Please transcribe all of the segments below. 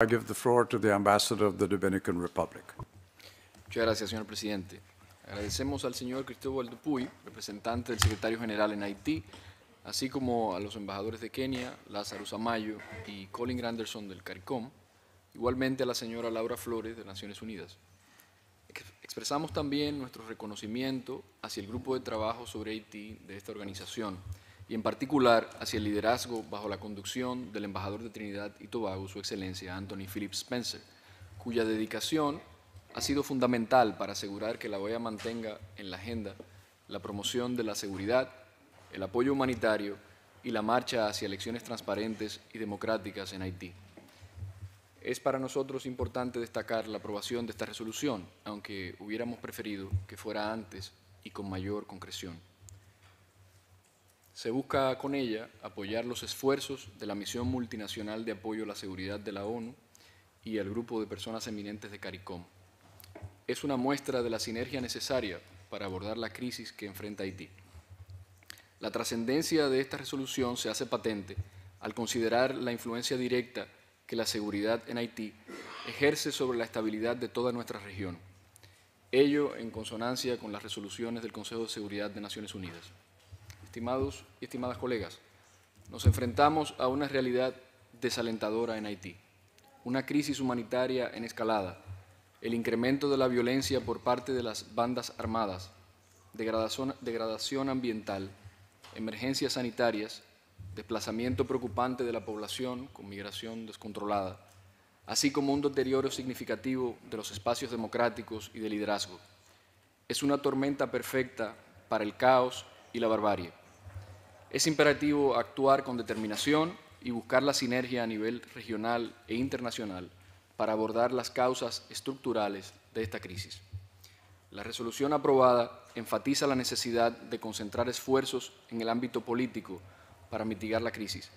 I give the floor to the ambassador of the Dominican Republic. Muchas gracias, señor presidente. Agradecemos al señor Cristóbal Dupuy, representante del secretario general en Haití, así como a los embajadores de Kenia, Lázaro Samayo y Colin Granderson del CARICOM, igualmente a la señora Laura Flores de Naciones Unidas. Expresamos también nuestro reconocimiento hacia el grupo de trabajo sobre Haití de esta organización, y en particular hacia el liderazgo bajo la conducción del embajador de Trinidad y Tobago, su excelencia Anthony Philip Spencer, cuya dedicación ha sido fundamental para asegurar que la OEA mantenga en la agenda la promoción de la seguridad, el apoyo humanitario y la marcha hacia elecciones transparentes y democráticas en Haití. Es para nosotros importante destacar la aprobación de esta resolución, aunque hubiéramos preferido que fuera antes y con mayor concreción se busca con ella apoyar los esfuerzos de la misión multinacional de apoyo a la seguridad de la ONU y el grupo de personas eminentes de CARICOM. Es una muestra de la sinergia necesaria para abordar la crisis que enfrenta Haití. La trascendencia de esta resolución se hace patente al considerar la influencia directa que la seguridad en Haití ejerce sobre la estabilidad de toda nuestra región, ello en consonancia con las resoluciones del Consejo de Seguridad de Naciones Unidas estimados y estimadas colegas, nos enfrentamos a una realidad desalentadora en Haití, una crisis humanitaria en escalada, el incremento de la violencia por parte de las bandas armadas, degradación, ambiental, emergencias sanitarias, desplazamiento preocupante de la población con migración descontrolada, así como un deterioro significativo de los espacios democráticos y de liderazgo. Es una tormenta perfecta para el caos y la barbarie. Es imperativo actuar con determinación y buscar la sinergia a nivel regional e internacional para abordar las causas estructurales de esta crisis. La resolución aprobada enfatiza la necesidad de concentrar esfuerzos en el ámbito político para mitigar la crisis,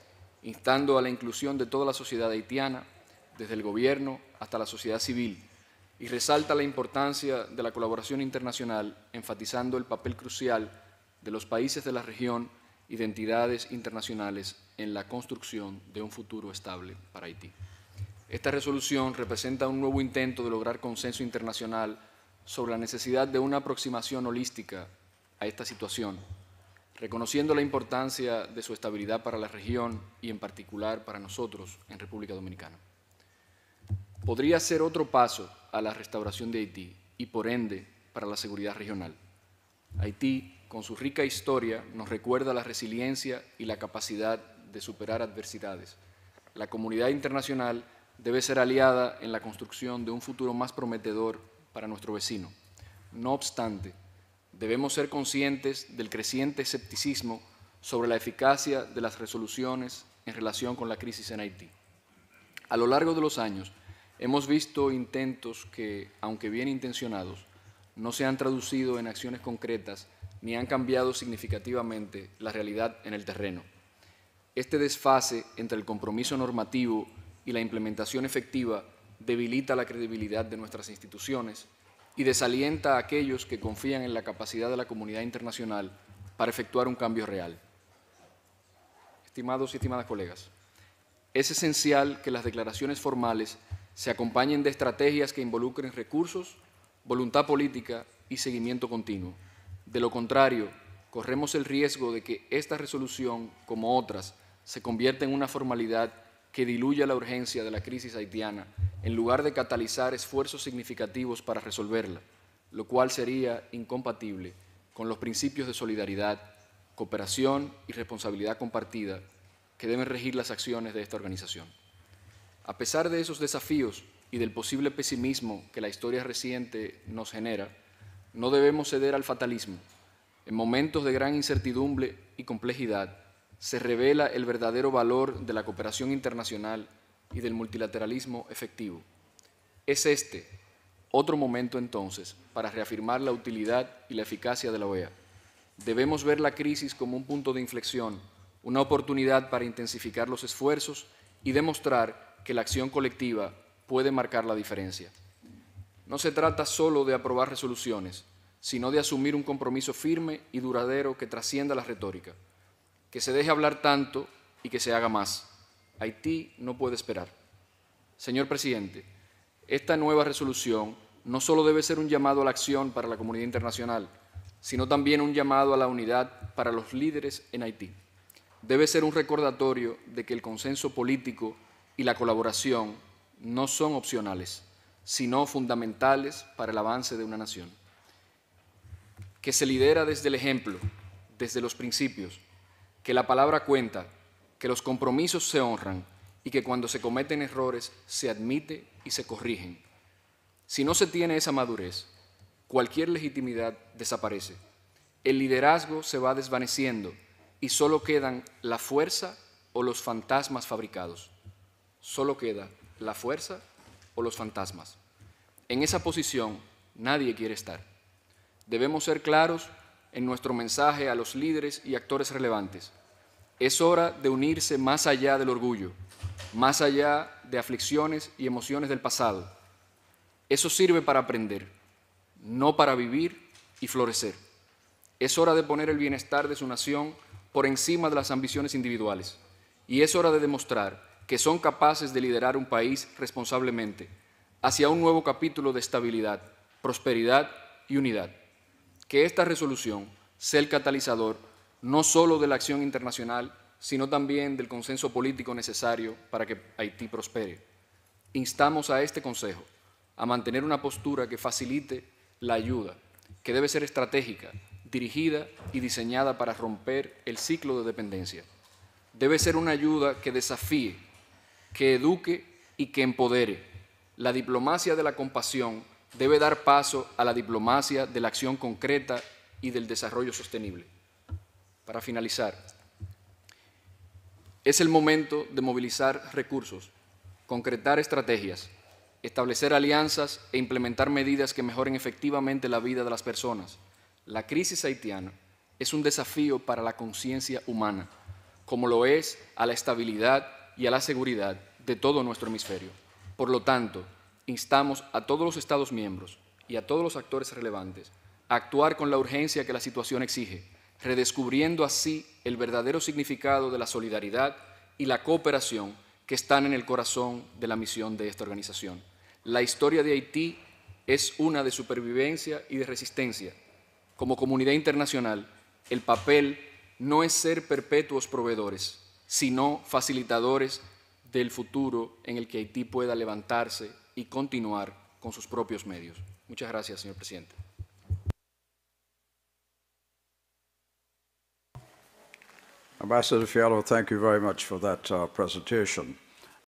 instando a la inclusión de toda la sociedad haitiana, desde el gobierno hasta la sociedad civil, y resalta la importancia de la colaboración internacional, enfatizando el papel crucial de los países de la región y de entidades internacionales en la construcción de un futuro estable para Haití. Esta resolución representa un nuevo intento de lograr consenso internacional sobre la necesidad de una aproximación holística a esta situación, reconociendo la importancia de su estabilidad para la región y en particular para nosotros en República Dominicana. Podría ser otro paso a la restauración de Haití y por ende para la seguridad regional. Haití con su rica historia, nos recuerda la resiliencia y la capacidad de superar adversidades. La comunidad internacional debe ser aliada en la construcción de un futuro más prometedor para nuestro vecino. No obstante, debemos ser conscientes del creciente escepticismo sobre la eficacia de las resoluciones en relación con la crisis en Haití. A lo largo de los años, hemos visto intentos que, aunque bien intencionados, no se han traducido en acciones concretas ni han cambiado significativamente la realidad en el terreno. Este desfase entre el compromiso normativo y la implementación efectiva debilita la credibilidad de nuestras instituciones y desalienta a aquellos que confían en la capacidad de la comunidad internacional para efectuar un cambio real. Estimados y estimadas colegas, es esencial que las declaraciones formales se acompañen de estrategias que involucren recursos, voluntad política y seguimiento continuo. De lo contrario, corremos el riesgo de que esta resolución, como otras, se convierta en una formalidad que diluya la urgencia de la crisis haitiana en lugar de catalizar esfuerzos significativos para resolverla, lo cual sería incompatible con los principios de solidaridad, cooperación y responsabilidad compartida que deben regir las acciones de esta organización. A pesar de esos desafíos y del posible pesimismo que la historia reciente nos genera, no debemos ceder al fatalismo. En momentos de gran incertidumbre y complejidad, se revela el verdadero valor de la cooperación internacional y del multilateralismo efectivo. Es este otro momento entonces para reafirmar la utilidad y la eficacia de la OEA. Debemos ver la crisis como un punto de inflexión, una oportunidad para intensificar los esfuerzos y demostrar que la acción colectiva puede marcar la diferencia. No se trata solo de aprobar resoluciones, sino de asumir un compromiso firme y duradero que trascienda la retórica. Que se deje hablar tanto y que se haga más. Haití no puede esperar. Señor presidente, esta nueva resolución no solo debe ser un llamado a la acción para la comunidad internacional, sino también un llamado a la unidad para los líderes en Haití. Debe ser un recordatorio de que el consenso político y la colaboración no son opcionales sino fundamentales para el avance de una nación, que se lidera desde el ejemplo, desde los principios, que la palabra cuenta, que los compromisos se honran y que cuando se cometen errores se admite y se corrigen. Si no se tiene esa madurez, cualquier legitimidad desaparece. El liderazgo se va desvaneciendo y solo quedan la fuerza o los fantasmas fabricados. Solo queda la fuerza o los fantasmas. En esa posición nadie quiere estar. Debemos ser claros en nuestro mensaje a los líderes y actores relevantes. Es hora de unirse más allá del orgullo, más allá de aflicciones y emociones del pasado. Eso sirve para aprender, no para vivir y florecer. Es hora de poner el bienestar de su nación por encima de las ambiciones individuales. Y es hora de demostrar que son capaces de liderar un país responsablemente hacia un nuevo capítulo de estabilidad, prosperidad y unidad. Que esta resolución sea el catalizador no solo de la acción internacional, sino también del consenso político necesario para que Haití prospere. Instamos a este Consejo a mantener una postura que facilite la ayuda, que debe ser estratégica, dirigida y diseñada para romper el ciclo de dependencia. Debe ser una ayuda que desafíe que eduque y que empodere. La diplomacia de la compasión debe dar paso a la diplomacia de la acción concreta y del desarrollo sostenible. Para finalizar, es el momento de movilizar recursos, concretar estrategias, establecer alianzas e implementar medidas que mejoren efectivamente la vida de las personas. La crisis haitiana es un desafío para la conciencia humana, como lo es a la estabilidad y a la seguridad de todo nuestro hemisferio. Por lo tanto, instamos a todos los Estados miembros y a todos los actores relevantes a actuar con la urgencia que la situación exige, redescubriendo así el verdadero significado de la solidaridad y la cooperación que están en el corazón de la misión de esta organización. La historia de Haití es una de supervivencia y de resistencia. Como comunidad internacional, el papel no es ser perpetuos proveedores, sino facilitadores del futuro en el que Haití pueda levantarse y continuar con sus propios medios. Muchas gracias, señor presidente. Ambassador Fialo, thank you very much for that uh, presentation.